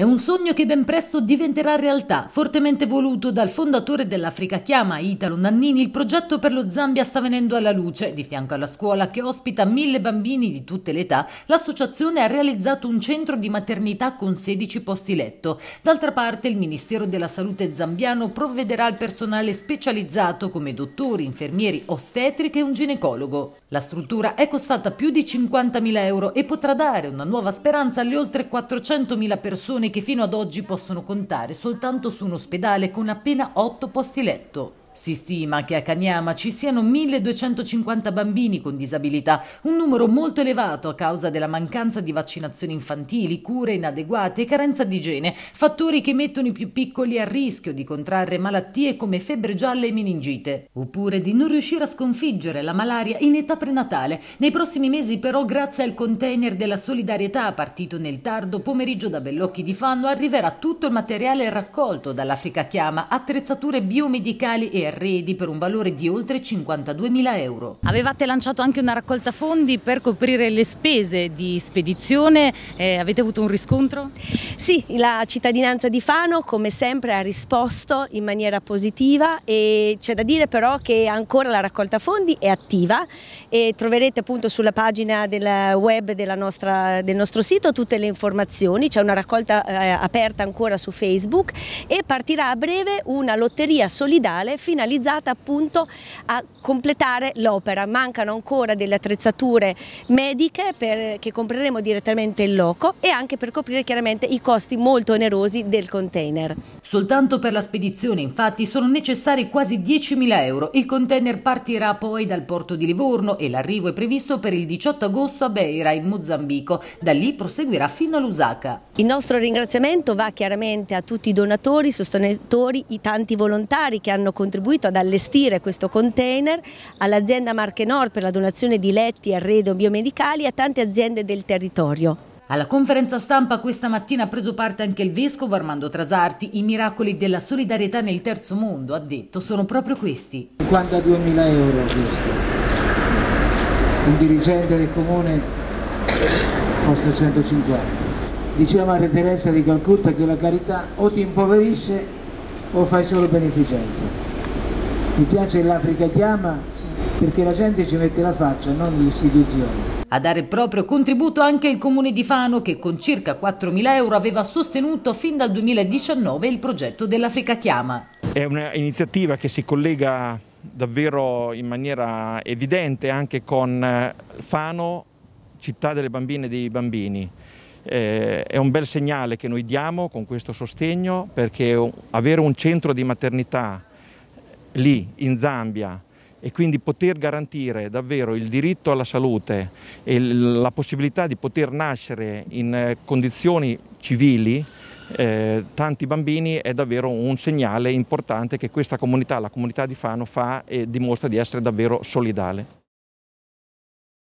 È un sogno che ben presto diventerà realtà, fortemente voluto dal fondatore dell'Africa Chiama, Italo Nannini, il progetto per lo Zambia sta venendo alla luce. Di fianco alla scuola che ospita mille bambini di tutte le età, l'associazione ha realizzato un centro di maternità con 16 posti letto. D'altra parte il Ministero della Salute zambiano provvederà al personale specializzato come dottori, infermieri, ostetriche e un ginecologo. La struttura è costata più di 50.000 euro e potrà dare una nuova speranza alle oltre 400.000 persone che fino ad oggi possono contare soltanto su un ospedale con appena 8 posti letto. Si stima che a Kanyama ci siano 1250 bambini con disabilità, un numero molto elevato a causa della mancanza di vaccinazioni infantili, cure inadeguate e carenza di igiene, fattori che mettono i più piccoli a rischio di contrarre malattie come febbre gialla e meningite, oppure di non riuscire a sconfiggere la malaria in età prenatale. Nei prossimi mesi però, grazie al container della solidarietà partito nel tardo pomeriggio da Bellocchi di Fanno, arriverà tutto il materiale raccolto dall'Africa Chiama, attrezzature biomedicali e arredi per un valore di oltre 52.000 euro. Avevate lanciato anche una raccolta fondi per coprire le spese di spedizione, eh, avete avuto un riscontro? Sì, la cittadinanza di Fano come sempre ha risposto in maniera positiva e c'è da dire però che ancora la raccolta fondi è attiva e troverete appunto sulla pagina del web nostra, del nostro sito tutte le informazioni, c'è una raccolta eh, aperta ancora su Facebook e partirà a breve una lotteria solidale fino finalizzata appunto a completare l'opera. Mancano ancora delle attrezzature mediche per, che compreremo direttamente in loco e anche per coprire chiaramente i costi molto onerosi del container. Soltanto per la spedizione infatti sono necessari quasi 10.000 euro. Il container partirà poi dal porto di Livorno e l'arrivo è previsto per il 18 agosto a Beira in Mozambico. Da lì proseguirà fino a Lusaka. Il nostro ringraziamento va chiaramente a tutti i donatori, sostenitori, i tanti volontari che hanno contribuito contribuito ad allestire questo container all'azienda Marche Nord per la donazione di letti, arredo biomedicali a tante aziende del territorio. Alla conferenza stampa questa mattina ha preso parte anche il vescovo Armando Trasarti. I miracoli della solidarietà nel terzo mondo, ha detto, sono proprio questi. 52.000 euro questo. Un dirigente del comune costa 150. Diceva Maria Teresa di Calcutta che la carità o ti impoverisce o fai solo beneficenza. Mi piace l'Africa chiama perché la gente ci mette la faccia, non l'istituzione. A dare il proprio contributo anche il comune di Fano che con circa 4.000 euro aveva sostenuto fin dal 2019 il progetto dell'Africa Chiama. È un'iniziativa che si collega davvero in maniera evidente anche con eh, Fano, città delle bambine e dei bambini. Eh, è un bel segnale che noi diamo con questo sostegno perché avere un centro di maternità lì in Zambia e quindi poter garantire davvero il diritto alla salute e la possibilità di poter nascere in eh, condizioni civili eh, tanti bambini è davvero un segnale importante che questa comunità, la comunità di Fano, fa e dimostra di essere davvero solidale.